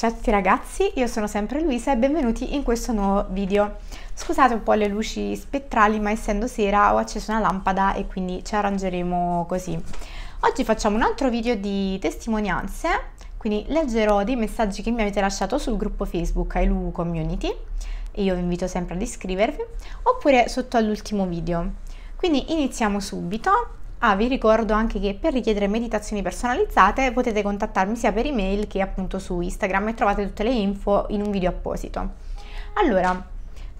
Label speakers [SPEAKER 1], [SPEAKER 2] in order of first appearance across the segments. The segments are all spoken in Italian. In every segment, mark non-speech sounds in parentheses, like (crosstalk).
[SPEAKER 1] Ciao a tutti ragazzi, io sono sempre Luisa e benvenuti in questo nuovo video. Scusate un po' le luci spettrali ma essendo sera ho acceso una lampada e quindi ci arrangeremo così. Oggi facciamo un altro video di testimonianze, quindi leggerò dei messaggi che mi avete lasciato sul gruppo Facebook Ailu Community e io vi invito sempre ad iscrivervi oppure sotto all'ultimo video. Quindi iniziamo subito Ah, vi ricordo anche che per richiedere meditazioni personalizzate potete contattarmi sia per email che appunto su Instagram e trovate tutte le info in un video apposito. Allora,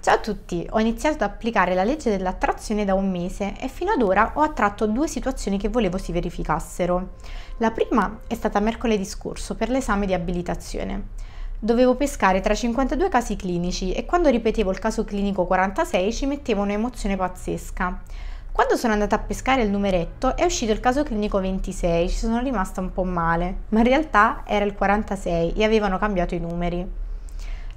[SPEAKER 1] ciao a tutti, ho iniziato ad applicare la legge dell'attrazione da un mese e fino ad ora ho attratto due situazioni che volevo si verificassero. La prima è stata mercoledì scorso per l'esame di abilitazione. Dovevo pescare tra 52 casi clinici e quando ripetevo il caso clinico 46 ci mettevo un'emozione pazzesca. Quando sono andata a pescare il numeretto è uscito il caso clinico 26, ci sono rimasta un po' male, ma in realtà era il 46 e avevano cambiato i numeri.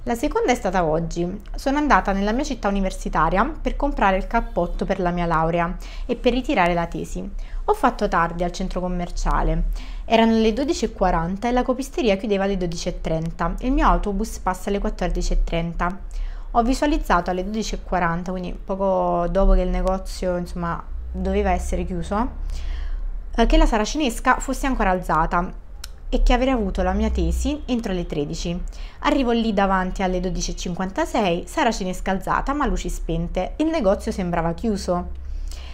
[SPEAKER 1] La seconda è stata oggi. Sono andata nella mia città universitaria per comprare il cappotto per la mia laurea e per ritirare la tesi. Ho fatto tardi al centro commerciale. Erano le 12.40 e la copisteria chiudeva alle 12.30. Il mio autobus passa alle 14.30 ho visualizzato alle 12.40 quindi poco dopo che il negozio insomma doveva essere chiuso eh, che la sala cinesca fosse ancora alzata e che avrei avuto la mia tesi entro le 13. Arrivo lì davanti alle 12.56, sala cinesca alzata ma luci spente, il negozio sembrava chiuso.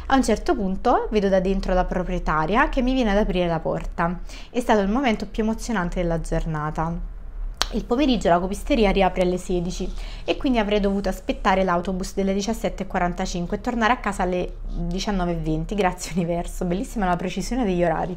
[SPEAKER 1] A un certo punto vedo da dentro la proprietaria che mi viene ad aprire la porta. È stato il momento più emozionante della giornata il pomeriggio la copisteria riapre alle 16 e quindi avrei dovuto aspettare l'autobus delle 17.45 e tornare a casa alle 19.20. Grazie universo, bellissima la precisione degli orari.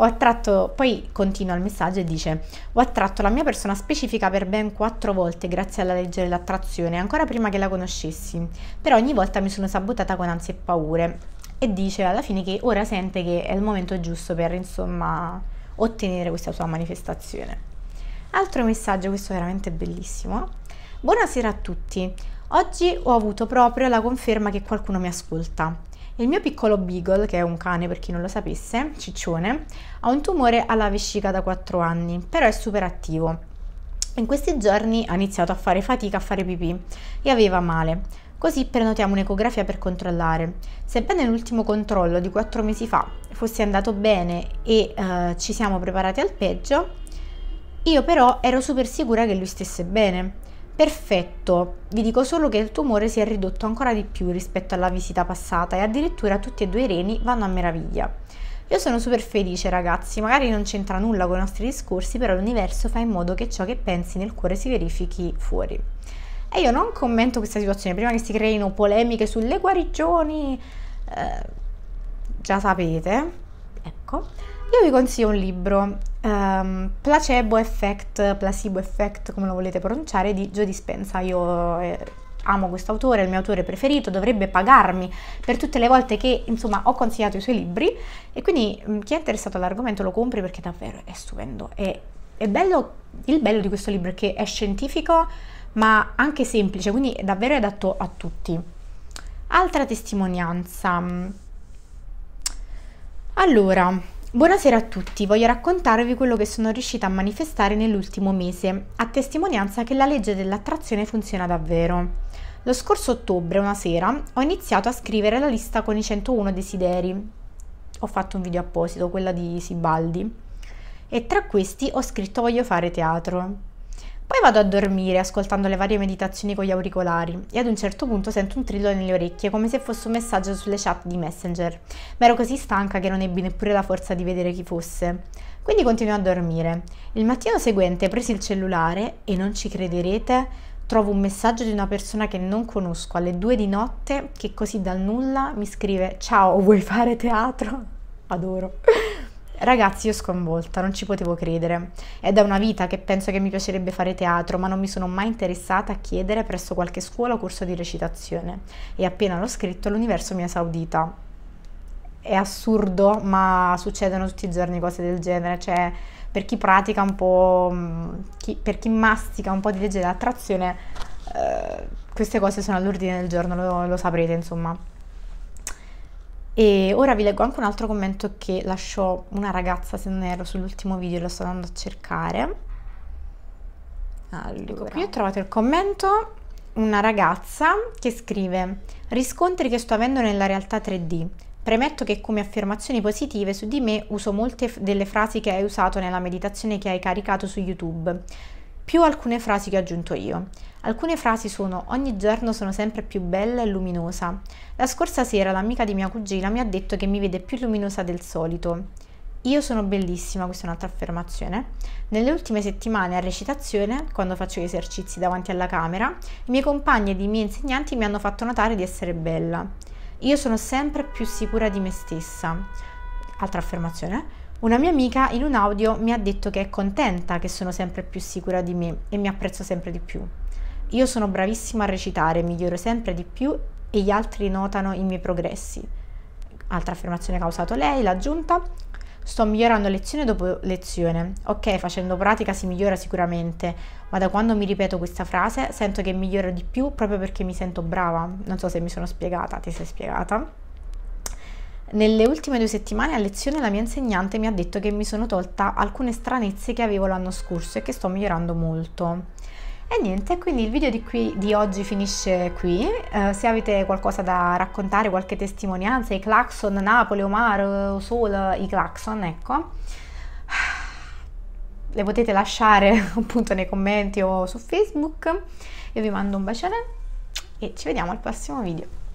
[SPEAKER 1] Ho attratto, poi continua il messaggio e dice: Ho attratto la mia persona specifica per ben quattro volte grazie alla legge dell'attrazione, ancora prima che la conoscessi. Però ogni volta mi sono sabotata con ansie e paure. E dice alla fine che ora sente che è il momento giusto per, insomma, ottenere questa sua manifestazione. Altro messaggio, questo è veramente bellissimo. Buonasera a tutti. Oggi ho avuto proprio la conferma che qualcuno mi ascolta. Il mio piccolo Beagle, che è un cane per chi non lo sapesse, ciccione, ha un tumore alla vescica da 4 anni, però è super attivo. In questi giorni ha iniziato a fare fatica a fare pipì e aveva male. Così prenotiamo un'ecografia per controllare. Sebbene l'ultimo controllo di 4 mesi fa fosse andato bene e eh, ci siamo preparati al peggio, io però ero super sicura che lui stesse bene. Perfetto, vi dico solo che il tumore si è ridotto ancora di più rispetto alla visita passata e addirittura tutti e due i reni vanno a meraviglia. Io sono super felice ragazzi, magari non c'entra nulla con i nostri discorsi, però l'universo fa in modo che ciò che pensi nel cuore si verifichi fuori. E io non commento questa situazione prima che si creino polemiche sulle guarigioni, eh, già sapete, ecco. Io vi consiglio un libro, um, Placebo Effect, Placebo Effect, come lo volete pronunciare, di Joe Dispenza. Io eh, amo questo autore, è il mio autore preferito, dovrebbe pagarmi per tutte le volte che, insomma, ho consigliato i suoi libri e quindi mm, chi è interessato all'argomento lo compri perché davvero è stupendo. È, è bello, il bello di questo libro è che è scientifico ma anche semplice, quindi è davvero adatto a tutti. Altra testimonianza. Allora, Buonasera a tutti, voglio raccontarvi quello che sono riuscita a manifestare nell'ultimo mese, a testimonianza che la legge dell'attrazione funziona davvero. Lo scorso ottobre, una sera, ho iniziato a scrivere la lista con i 101 desideri. Ho fatto un video apposito, quella di Sibaldi. E tra questi ho scritto voglio fare teatro. Poi vado a dormire ascoltando le varie meditazioni con gli auricolari e ad un certo punto sento un trillo nelle orecchie come se fosse un messaggio sulle chat di Messenger, ma ero così stanca che non ebbi neppure la forza di vedere chi fosse. Quindi continuo a dormire. Il mattino seguente presi il cellulare e non ci crederete, trovo un messaggio di una persona che non conosco alle due di notte che così dal nulla mi scrive ciao vuoi fare teatro? Adoro. Ragazzi, io sconvolta, non ci potevo credere. È da una vita che penso che mi piacerebbe fare teatro, ma non mi sono mai interessata a chiedere presso qualche scuola o corso di recitazione. E appena l'ho scritto, l'universo mi ha esaudita. È assurdo, ma succedono tutti i giorni cose del genere, cioè per chi pratica un po', mm, chi, per chi mastica un po' di legge dell'attrazione, eh, queste cose sono all'ordine del giorno, lo, lo saprete insomma. E ora vi leggo anche un altro commento che lasciò una ragazza, se non ero, sull'ultimo video, lo sto andando a cercare. Ecco allora. Ecco qui ho trovato il commento, una ragazza che scrive riscontri che sto avendo nella realtà 3D. Premetto che come affermazioni positive su di me uso molte delle frasi che hai usato nella meditazione che hai caricato su YouTube, più alcune frasi che ho aggiunto io. Alcune frasi sono ogni giorno sono sempre più bella e luminosa. La scorsa sera l'amica di mia cugina mi ha detto che mi vede più luminosa del solito. Io sono bellissima, questa è un'altra affermazione. Nelle ultime settimane a recitazione, quando faccio gli esercizi davanti alla camera, i miei compagni ed i miei insegnanti mi hanno fatto notare di essere bella. Io sono sempre più sicura di me stessa. Altra affermazione. Una mia amica in un audio mi ha detto che è contenta che sono sempre più sicura di me e mi apprezzo sempre di più. Io sono bravissima a recitare, miglioro sempre di più e gli altri notano i miei progressi. Altra affermazione che ha usato lei, l'aggiunta. Sto migliorando lezione dopo lezione. Ok, facendo pratica si migliora sicuramente, ma da quando mi ripeto questa frase sento che miglioro di più proprio perché mi sento brava. Non so se mi sono spiegata, ti sei spiegata. Nelle ultime due settimane a lezione la mia insegnante mi ha detto che mi sono tolta alcune stranezze che avevo l'anno scorso e che sto migliorando molto. E niente, quindi il video di, qui, di oggi finisce qui. Uh, se avete qualcosa da raccontare, qualche testimonianza, i clacson, Napoli, Omar, eh, Sol, i clacson, ecco, (sighs) le potete lasciare (laughs) appunto nei commenti o su Facebook. Io vi mando un bacione e ci vediamo al prossimo video.